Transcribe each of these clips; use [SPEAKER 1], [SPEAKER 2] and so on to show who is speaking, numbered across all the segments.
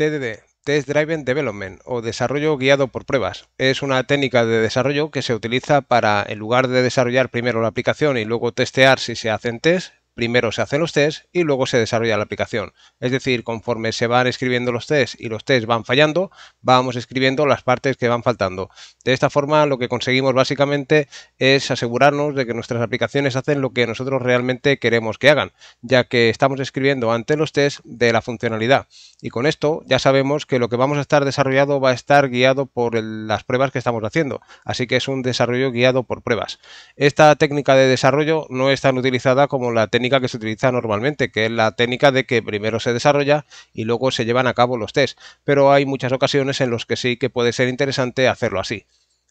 [SPEAKER 1] TDD, Test Driven Development o desarrollo guiado por pruebas. Es una técnica de desarrollo que se utiliza para, en lugar de desarrollar primero la aplicación y luego testear si se hacen test, primero se hacen los tests y luego se desarrolla la aplicación. Es decir, conforme se van escribiendo los tests y los tests van fallando, vamos escribiendo las partes que van faltando. De esta forma lo que conseguimos básicamente es asegurarnos de que nuestras aplicaciones hacen lo que nosotros realmente queremos que hagan, ya que estamos escribiendo ante los tests de la funcionalidad. Y con esto ya sabemos que lo que vamos a estar desarrollado va a estar guiado por las pruebas que estamos haciendo, así que es un desarrollo guiado por pruebas. Esta técnica de desarrollo no es tan utilizada como la técnica que se utiliza normalmente, que es la técnica de que primero se desarrolla y luego se llevan a cabo los test, pero hay muchas ocasiones en las que sí que puede ser interesante hacerlo así.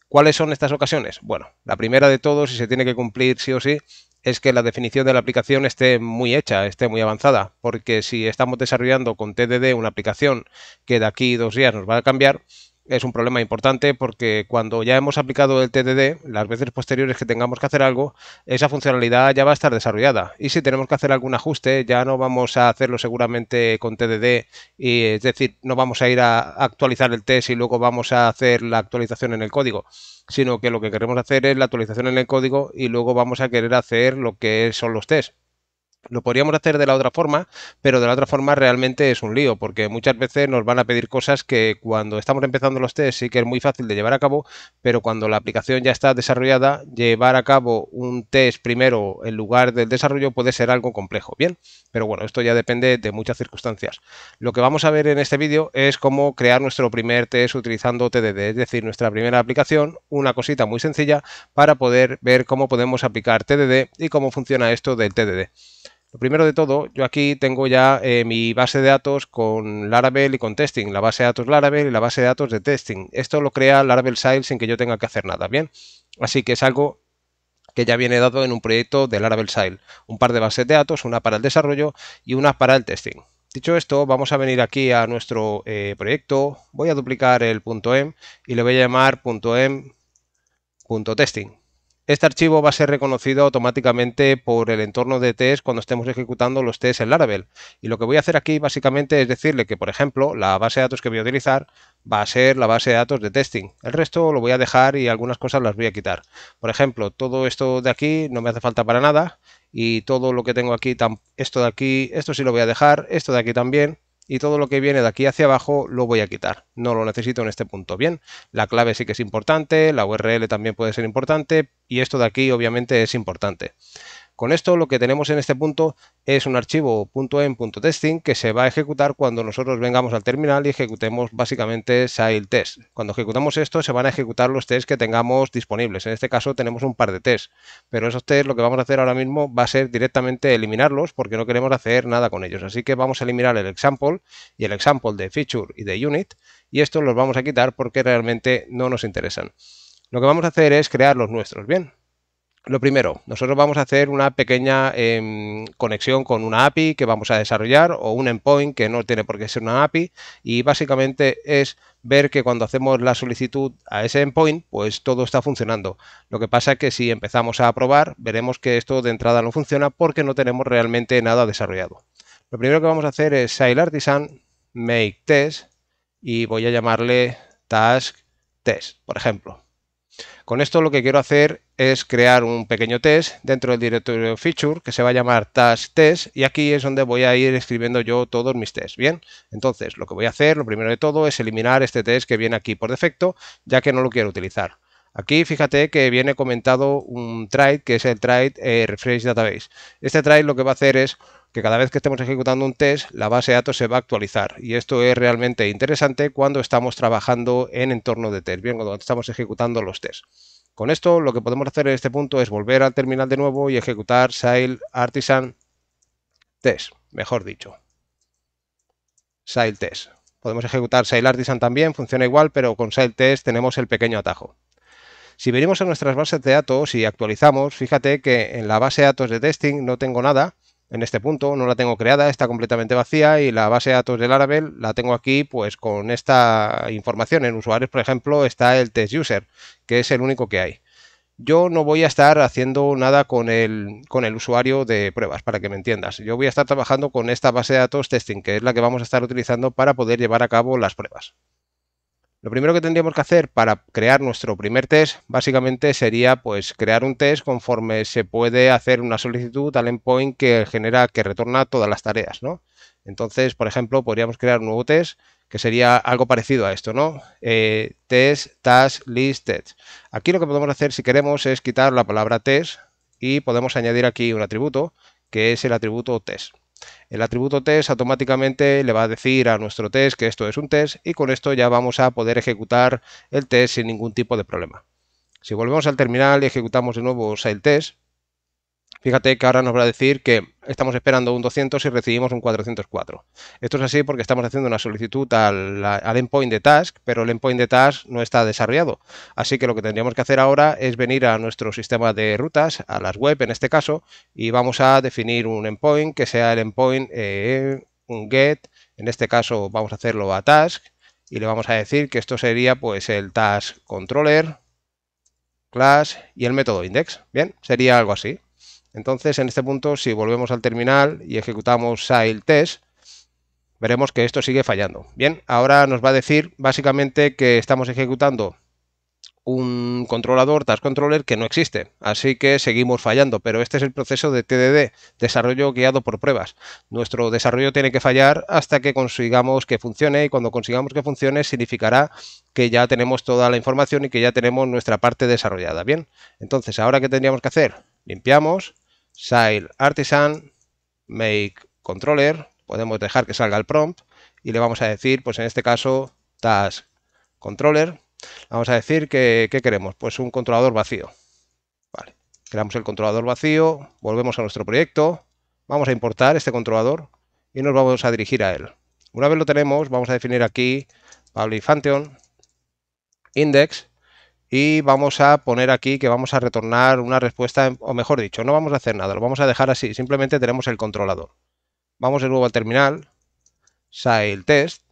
[SPEAKER 1] ¿Cuáles son estas ocasiones? Bueno, la primera de todos, si se tiene que cumplir sí o sí, es que la definición de la aplicación esté muy hecha, esté muy avanzada, porque si estamos desarrollando con TDD una aplicación que de aquí dos días nos va a cambiar, es un problema importante porque cuando ya hemos aplicado el TDD, las veces posteriores que tengamos que hacer algo, esa funcionalidad ya va a estar desarrollada. Y si tenemos que hacer algún ajuste, ya no vamos a hacerlo seguramente con TDD, y, es decir, no vamos a ir a actualizar el test y luego vamos a hacer la actualización en el código sino que lo que queremos hacer es la actualización en el código y luego vamos a querer hacer lo que son los tests lo podríamos hacer de la otra forma, pero de la otra forma realmente es un lío, porque muchas veces nos van a pedir cosas que cuando estamos empezando los test sí que es muy fácil de llevar a cabo, pero cuando la aplicación ya está desarrollada, llevar a cabo un test primero en lugar del desarrollo puede ser algo complejo, ¿bien? Pero bueno, esto ya depende de muchas circunstancias. Lo que vamos a ver en este vídeo es cómo crear nuestro primer test utilizando TDD, es decir, nuestra primera aplicación, una cosita muy sencilla para poder ver cómo podemos aplicar TDD y cómo funciona esto del TDD. Lo primero de todo, yo aquí tengo ya eh, mi base de datos con Laravel y con testing, la base de datos Laravel y la base de datos de testing. Esto lo crea Laravel Sile sin que yo tenga que hacer nada, ¿bien? Así que es algo que ya viene dado en un proyecto de Laravel Sile. Un par de bases de datos, una para el desarrollo y una para el testing. Dicho esto, vamos a venir aquí a nuestro eh, proyecto, voy a duplicar el .m em y le voy a llamar em .testing. Este archivo va a ser reconocido automáticamente por el entorno de test cuando estemos ejecutando los tests en Laravel. Y lo que voy a hacer aquí básicamente es decirle que, por ejemplo, la base de datos que voy a utilizar va a ser la base de datos de testing. El resto lo voy a dejar y algunas cosas las voy a quitar. Por ejemplo, todo esto de aquí no me hace falta para nada y todo lo que tengo aquí, esto de aquí, esto sí lo voy a dejar, esto de aquí también y todo lo que viene de aquí hacia abajo lo voy a quitar. No lo necesito en este punto. Bien, la clave sí que es importante, la URL también puede ser importante y esto de aquí obviamente es importante. Con esto lo que tenemos en este punto es un archivo .m.testing que se va a ejecutar cuando nosotros vengamos al terminal y ejecutemos básicamente sail test. Cuando ejecutamos esto se van a ejecutar los tests que tengamos disponibles. En este caso tenemos un par de tests, pero esos tests lo que vamos a hacer ahora mismo va a ser directamente eliminarlos porque no queremos hacer nada con ellos. Así que vamos a eliminar el example y el example de feature y de unit y estos los vamos a quitar porque realmente no nos interesan. Lo que vamos a hacer es crear los nuestros. Bien, lo primero, nosotros vamos a hacer una pequeña em, conexión con una API que vamos a desarrollar o un endpoint que no tiene por qué ser una API y básicamente es ver que cuando hacemos la solicitud a ese endpoint pues todo está funcionando. Lo que pasa es que si empezamos a probar veremos que esto de entrada no funciona porque no tenemos realmente nada desarrollado. Lo primero que vamos a hacer es sail artisan make test y voy a llamarle task test, por ejemplo. Con esto lo que quiero hacer es crear un pequeño test dentro del directorio feature que se va a llamar test test y aquí es donde voy a ir escribiendo yo todos mis tests. Bien, entonces lo que voy a hacer, lo primero de todo, es eliminar este test que viene aquí por defecto ya que no lo quiero utilizar. Aquí fíjate que viene comentado un trait que es el trait eh, refresh database. Este trait lo que va a hacer es que cada vez que estemos ejecutando un test, la base de datos se va a actualizar. Y esto es realmente interesante cuando estamos trabajando en entorno de test, bien, cuando estamos ejecutando los tests. Con esto, lo que podemos hacer en este punto es volver al terminal de nuevo y ejecutar Sail Artisan Test, mejor dicho. Sail Test. Podemos ejecutar Sail Artisan también, funciona igual, pero con Sail Test tenemos el pequeño atajo. Si venimos a nuestras bases de datos y actualizamos, fíjate que en la base de datos de testing no tengo nada, en este punto, no la tengo creada, está completamente vacía y la base de datos del Laravel la tengo aquí pues con esta información. En usuarios, por ejemplo, está el test user, que es el único que hay. Yo no voy a estar haciendo nada con el, con el usuario de pruebas, para que me entiendas. Yo voy a estar trabajando con esta base de datos testing, que es la que vamos a estar utilizando para poder llevar a cabo las pruebas. Lo primero que tendríamos que hacer para crear nuestro primer test básicamente sería pues crear un test conforme se puede hacer una solicitud al endpoint que genera que retorna todas las tareas, Entonces, por ejemplo, podríamos crear un nuevo test que sería algo parecido a esto, ¿no? Eh, test, task, list, Aquí lo que podemos hacer si queremos es quitar la palabra test y podemos añadir aquí un atributo que es el atributo test. El atributo test automáticamente le va a decir a nuestro test que esto es un test y con esto ya vamos a poder ejecutar el test sin ningún tipo de problema. Si volvemos al terminal y ejecutamos de nuevo el test, Fíjate que ahora nos va a decir que estamos esperando un 200 y recibimos un 404. Esto es así porque estamos haciendo una solicitud al, endpoint de task, pero el endpoint de task no está desarrollado. Así que lo que tendríamos que hacer ahora es venir a nuestro sistema de rutas, a las web en este caso, y vamos a definir un endpoint que sea el endpoint, eh, un get, en este caso vamos a hacerlo a task, y le vamos a decir que esto sería pues el task controller, class y el método index. Bien, sería algo así. Entonces, en este punto, si volvemos al terminal y ejecutamos sail test, veremos que esto sigue fallando. Bien, ahora nos va a decir básicamente que estamos ejecutando un controlador task controller que no existe, así que seguimos fallando, pero este es el proceso de TDD, desarrollo guiado por pruebas. Nuestro desarrollo tiene que fallar hasta que consigamos que funcione y cuando consigamos que funcione significará que ya tenemos toda la información y que ya tenemos nuestra parte desarrollada. Bien, entonces ahora qué tendríamos que hacer? Limpiamos, Sile Artisan, Make Controller, podemos dejar que salga el prompt y le vamos a decir, pues en este caso, Task Controller, vamos a decir que ¿qué queremos, pues un controlador vacío. creamos el controlador vacío, volvemos a nuestro proyecto, vamos a importar este controlador y nos vamos a dirigir a él. Una vez lo tenemos, vamos a definir aquí pablo Infanteon index y vamos a poner aquí que vamos a retornar una respuesta, o mejor dicho, no vamos a hacer nada, lo vamos a dejar así, simplemente tenemos el controlador. Vamos de nuevo al terminal, sale test,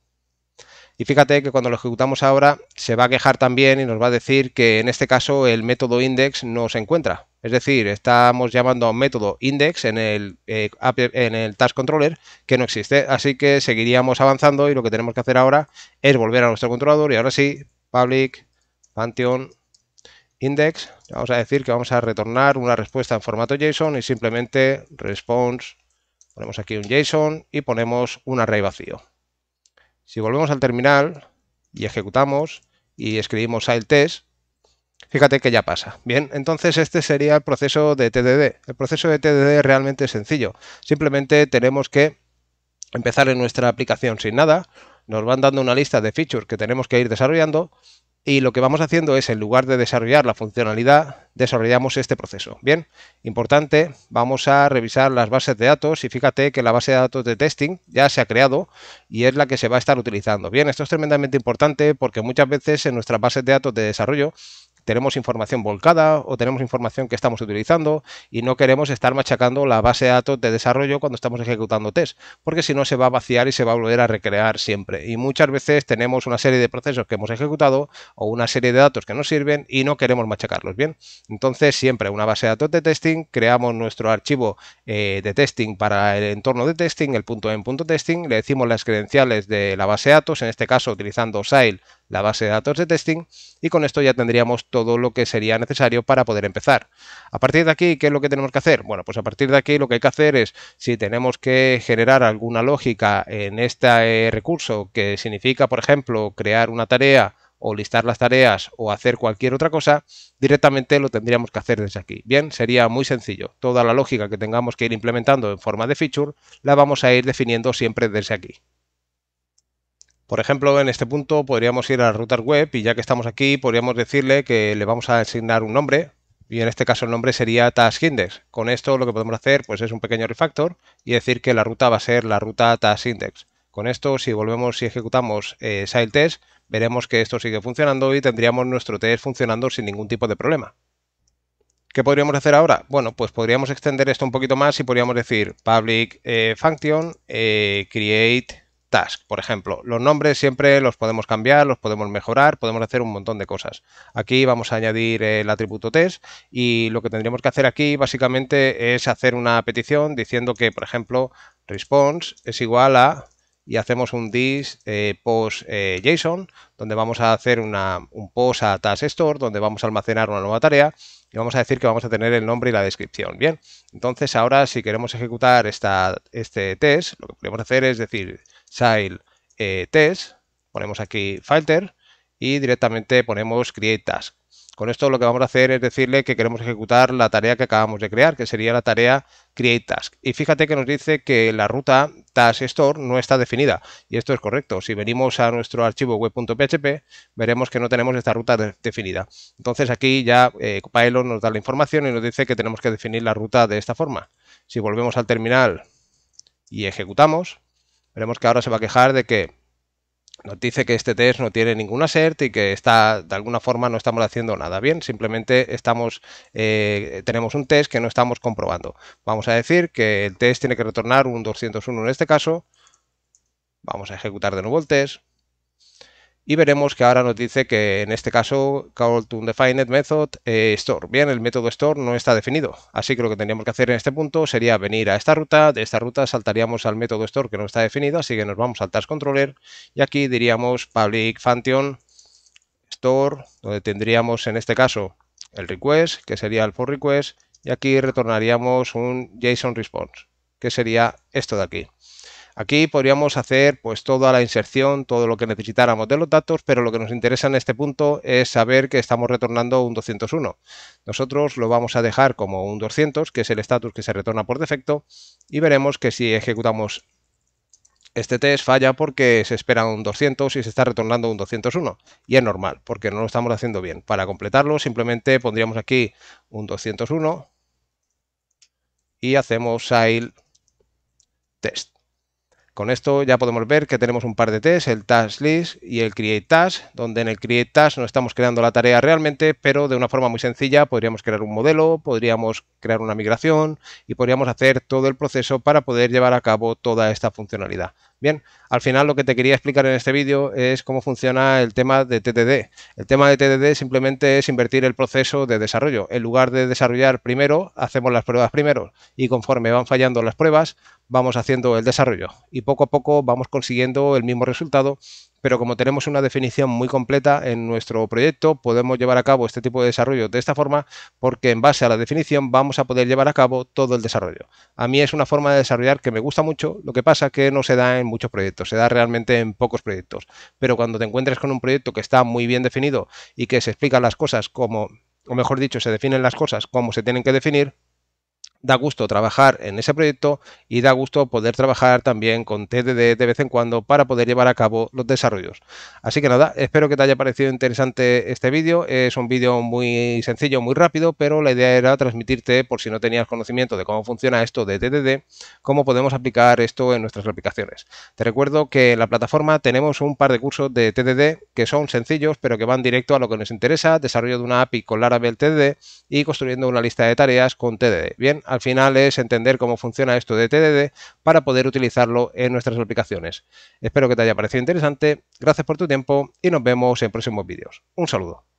[SPEAKER 1] y fíjate que cuando lo ejecutamos ahora se va a quejar también y nos va a decir que en este caso el método index no se encuentra. Es decir, estamos llamando a un método index en el, eh, en el task controller que no existe. Así que seguiríamos avanzando y lo que tenemos que hacer ahora es volver a nuestro controlador y ahora sí, public Pantheon index, vamos a decir que vamos a retornar una respuesta en formato JSON y simplemente response, ponemos aquí un JSON y ponemos un array vacío. Si volvemos al terminal y ejecutamos y escribimos el test, fíjate que ya pasa. Bien, entonces este sería el proceso de TDD. El proceso de TDD es realmente sencillo. Simplemente tenemos que empezar en nuestra aplicación sin nada. Nos van dando una lista de features que tenemos que ir desarrollando y lo que vamos haciendo es, en lugar de desarrollar la funcionalidad, desarrollamos este proceso. Bien, importante, vamos a revisar las bases de datos y fíjate que la base de datos de testing ya se ha creado y es la que se va a estar utilizando. Bien, esto es tremendamente importante porque muchas veces en nuestras bases de datos de desarrollo tenemos información volcada o tenemos información que estamos utilizando y no queremos estar machacando la base de datos de desarrollo cuando estamos ejecutando test, porque si no se va a vaciar y se va a volver a recrear siempre. Y muchas veces tenemos una serie de procesos que hemos ejecutado o una serie de datos que nos sirven y no queremos machacarlos bien. Entonces, siempre una base de datos de testing, creamos nuestro archivo eh, de testing para el entorno de testing, el punto en punto testing, le decimos las credenciales de la base de datos, en este caso utilizando SAIL la base de datos de testing y con esto ya tendríamos todo lo que sería necesario para poder empezar. A partir de aquí, ¿qué es lo que tenemos que hacer? Bueno, pues a partir de aquí lo que hay que hacer es, si tenemos que generar alguna lógica en este eh, recurso que significa, por ejemplo, crear una tarea o listar las tareas o hacer cualquier otra cosa, directamente lo tendríamos que hacer desde aquí. Bien, sería muy sencillo. Toda la lógica que tengamos que ir implementando en forma de feature la vamos a ir definiendo siempre desde aquí. Por ejemplo, en este punto podríamos ir a router web y ya que estamos aquí podríamos decirle que le vamos a asignar un nombre y en este caso el nombre sería task index. Con esto lo que podemos hacer pues es un pequeño refactor y decir que la ruta va a ser la ruta TaskIndex. index. Con esto si volvemos y ejecutamos eh, test veremos que esto sigue funcionando y tendríamos nuestro test funcionando sin ningún tipo de problema. ¿Qué podríamos hacer ahora? Bueno, pues podríamos extender esto un poquito más y podríamos decir public eh, function eh, create task, por ejemplo. Los nombres siempre los podemos cambiar, los podemos mejorar, podemos hacer un montón de cosas. Aquí vamos a añadir el atributo test y lo que tendríamos que hacer aquí básicamente es hacer una petición diciendo que, por ejemplo, response es igual a y hacemos un dis eh, post eh, JSON donde vamos a hacer una, un post a task store donde vamos a almacenar una nueva tarea y vamos a decir que vamos a tener el nombre y la descripción. Bien, entonces ahora si queremos ejecutar esta, este test, lo que podemos hacer es decir child eh, test, ponemos aquí filter y directamente ponemos create task. Con esto lo que vamos a hacer es decirle que queremos ejecutar la tarea que acabamos de crear, que sería la tarea create task. Y fíjate que nos dice que la ruta task store no está definida. Y esto es correcto. Si venimos a nuestro archivo web.php, veremos que no tenemos esta ruta definida. Entonces aquí ya eh, nos da la información y nos dice que tenemos que definir la ruta de esta forma. Si volvemos al terminal y ejecutamos, Veremos que ahora se va a quejar de que nos dice que este test no tiene ninguna assert y que está de alguna forma no estamos haciendo nada bien, simplemente estamos eh, tenemos un test que no estamos comprobando. Vamos a decir que el test tiene que retornar un 201 en este caso. Vamos a ejecutar de nuevo el test y veremos que ahora nos dice que en este caso call to undefined method eh, store. Bien, el método store no está definido, así que lo que tendríamos que hacer en este punto sería venir a esta ruta, de esta ruta saltaríamos al método store que no está definido, así que nos vamos al task controller y aquí diríamos public function store, donde tendríamos en este caso el request, que sería el for request, y aquí retornaríamos un JSON response, que sería esto de aquí. Aquí podríamos hacer pues toda la inserción, todo lo que necesitáramos de los datos, pero lo que nos interesa en este punto es saber que estamos retornando un 201. Nosotros lo vamos a dejar como un 200, que es el estatus que se retorna por defecto, y veremos que si ejecutamos este test falla porque se espera un 200 y se está retornando un 201. Y es normal, porque no lo estamos haciendo bien. Para completarlo simplemente pondríamos aquí un 201 y hacemos sail test. Con esto ya podemos ver que tenemos un par de tests, el task list y el create task, donde en el create task no estamos creando la tarea realmente, pero de una forma muy sencilla podríamos crear un modelo, podríamos crear una migración y podríamos hacer todo el proceso para poder llevar a cabo toda esta funcionalidad. Bien, al final lo que te quería explicar en este vídeo es cómo funciona el tema de TTD. El tema de TTD simplemente es invertir el proceso de desarrollo. En lugar de desarrollar primero, hacemos las pruebas primero y conforme van fallando las pruebas, vamos haciendo el desarrollo y poco a poco vamos consiguiendo el mismo resultado, pero como tenemos una definición muy completa en nuestro proyecto, podemos llevar a cabo este tipo de desarrollo de esta forma porque en base a la definición vamos a poder llevar a cabo todo el desarrollo. A mí es una forma de desarrollar que me gusta mucho, lo que pasa que no se da en muchos proyectos, se da realmente en pocos proyectos, pero cuando te encuentres con un proyecto que está muy bien definido y que se explican las cosas como, o mejor dicho, se definen las cosas como se tienen que definir, da gusto trabajar en ese proyecto y da gusto poder trabajar también con TDD de vez en cuando para poder llevar a cabo los desarrollos. Así que nada, espero que te haya parecido interesante este vídeo. Es un vídeo muy sencillo, muy rápido, pero la idea era transmitirte, por si no tenías conocimiento de cómo funciona esto de TDD, cómo podemos aplicar esto en nuestras aplicaciones. Te recuerdo que en la plataforma tenemos un par de cursos de TDD que son sencillos, pero que van directo a lo que nos interesa, desarrollo de una API con Laravel TDD y construyendo una lista de tareas con TDD. Bien, al final es entender cómo funciona esto de TDD para poder utilizarlo en nuestras aplicaciones. Espero que te haya parecido interesante, gracias por tu tiempo y nos vemos en próximos vídeos. Un saludo.